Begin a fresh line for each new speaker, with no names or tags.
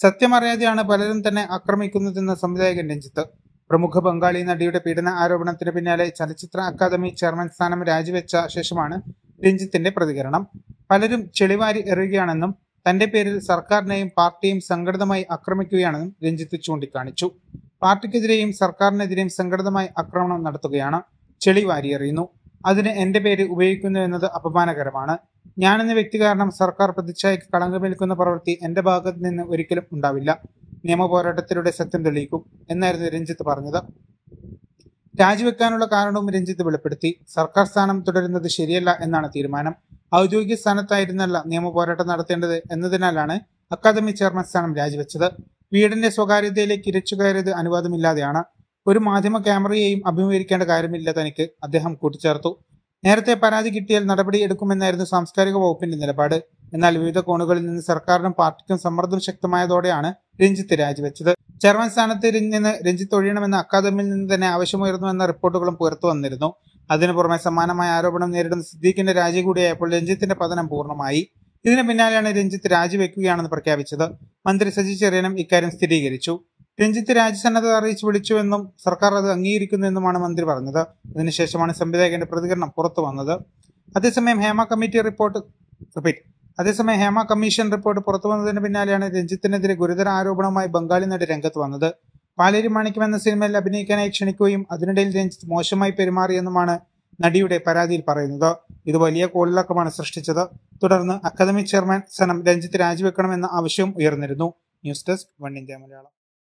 സത്യമറിയാതെയാണ് പലരും തന്നെ ആക്രമിക്കുന്നതെന്ന് സംവിധായകൻ രഞ്ജിത്ത് പ്രമുഖ ബംഗാളി നടിയുടെ പീഡന ആരോപണത്തിന് പിന്നാലെ ചലച്ചിത്ര അക്കാദമി ചെയർമാൻ സ്ഥാനം രാജിവെച്ച ശേഷമാണ് രഞ്ജിത്തിന്റെ പ്രതികരണം പലരും ചെളിവാരി എറിയുകയാണെന്നും തന്റെ പേരിൽ സർക്കാരിനെയും പാർട്ടിയും സംഘടിതമായി ആക്രമിക്കുകയാണെന്നും രഞ്ജിത്ത് ചൂണ്ടിക്കാണിച്ചു പാർട്ടിക്കെതിരെയും സർക്കാരിനെതിരെയും സംഘടിതമായി ആക്രമണം നടത്തുകയാണ് ചെളിവാരി എറിയുന്നു അതിന് എൻ്റെ പേര് ഉപയോഗിക്കുന്നു എന്നത് അപമാനകരമാണ് ഞാനെന്ന വ്യക്തി കാരണം സർക്കാർ പ്രതിച്ഛായക്ക് കളങ്കമേൽക്കുന്ന പ്രവൃത്തി എൻ്റെ ഭാഗത്ത് നിന്ന് ഒരിക്കലും ഉണ്ടാവില്ല നിയമ പോരാട്ടത്തിലൂടെ സത്യം തെളിയിക്കും എന്നായിരുന്നു രഞ്ജിത്ത് പറഞ്ഞത് രാജിവെക്കാനുള്ള കാരണവും രഞ്ജിത്ത് വെളിപ്പെടുത്തി സർക്കാർ സ്ഥാനം തുടരുന്നത് ശരിയല്ല എന്നാണ് തീരുമാനം ഔദ്യോഗിക സ്ഥാനത്തായിരുന്നല്ല നിയമ പോരാട്ടം നടത്തേണ്ടത് എന്നതിനാലാണ് അക്കാദമി ചെയർമാൻ സ്ഥാനം രാജിവെച്ചത് വീടിന്റെ സ്വകാര്യതയിലേക്ക് ഇരച്ചു കയറിയത് അനുവാദമില്ലാതെയാണ് ഒരു മാധ്യമ ക്യാമറയെയും അഭിമുഖീകരിക്കേണ്ട കാര്യമില്ല തനിക്ക് അദ്ദേഹം കൂട്ടിച്ചേർത്തു നേരത്തെ പരാതി കിട്ടിയാൽ നടപടി എടുക്കുമെന്നായിരുന്നു സാംസ്കാരിക വകുപ്പിന്റെ നിലപാട് എന്നാൽ വിവിധ കോണുകളിൽ നിന്ന് സർക്കാരിനും പാർട്ടിക്കും സമ്മർദ്ദം ശക്തമായതോടെയാണ് രഞ്ജിത്ത് രാജിവെച്ചത് ചെയർമാൻ സ്ഥാനത്ത് നിന്ന് രഞ്ജിത്ത് ഒഴിയണമെന്ന് അക്കാദമിയിൽ നിന്ന് തന്നെ ആവശ്യമുയർന്നു എന്ന റിപ്പോർട്ടുകളും പുറത്തു വന്നിരുന്നു അതിനു പുറമെ സമാനമായ ആരോപണം നേരിടുന്ന സിദ്ദീഖിന്റെ രാജി കൂടിയായപ്പോൾ രഞ്ജിത്തിന്റെ പതനം പൂർണ്ണമായി ഇതിന് പിന്നാലെയാണ് രഞ്ജിത്ത് രാജിവെക്കുകയാണെന്ന് പ്രഖ്യാപിച്ചത് മന്ത്രി സജി ചെറിയനും ഇക്കാര്യം സ്ഥിരീകരിച്ചു രഞ്ജിത്ത് രാജ്യസന്നദ്ധത അറിയിച്ച് വിളിച്ചുവെന്നും സർക്കാർ അത് അംഗീകരിക്കുന്നുവെന്നുമാണ് മന്ത്രി പറഞ്ഞത് അതിനുശേഷമാണ് സംവിധായകന്റെ പ്രതികരണം പുറത്തു വന്നത് അതേസമയം ഹേമ കമ്മിറ്റി റിപ്പോർട്ട് റിപ്പീറ്റ് അതേസമയം ഹേമ കമ്മീഷൻ റിപ്പോർട്ട് പുറത്തു വന്നതിന് പിന്നാലെയാണ് രഞ്ജിത്തിനെതിരെ ഗുരുതര ആരോപണവുമായി ബംഗാളി നടി രംഗത്ത് വന്നത് പാലേരി മാണിക്കം എന്ന സിനിമയിൽ അഭിനയിക്കാനായി ക്ഷണിക്കുകയും അതിനിടയിൽ രഞ്ജിത്ത് മോശമായി പെരുമാറിയെന്നുമാണ് നടിയുടെ പരാതിയിൽ പറയുന്നത് ഇത് വലിയ കോളിളക്കമാണ് സൃഷ്ടിച്ചത് തുടർന്ന് അക്കാദമി ചെയർമാൻ സനം രഞ്ജിത്ത് രാജിവെക്കണമെന്ന ആവശ്യം ഉയർന്നിരുന്നു news desk one India Malayalam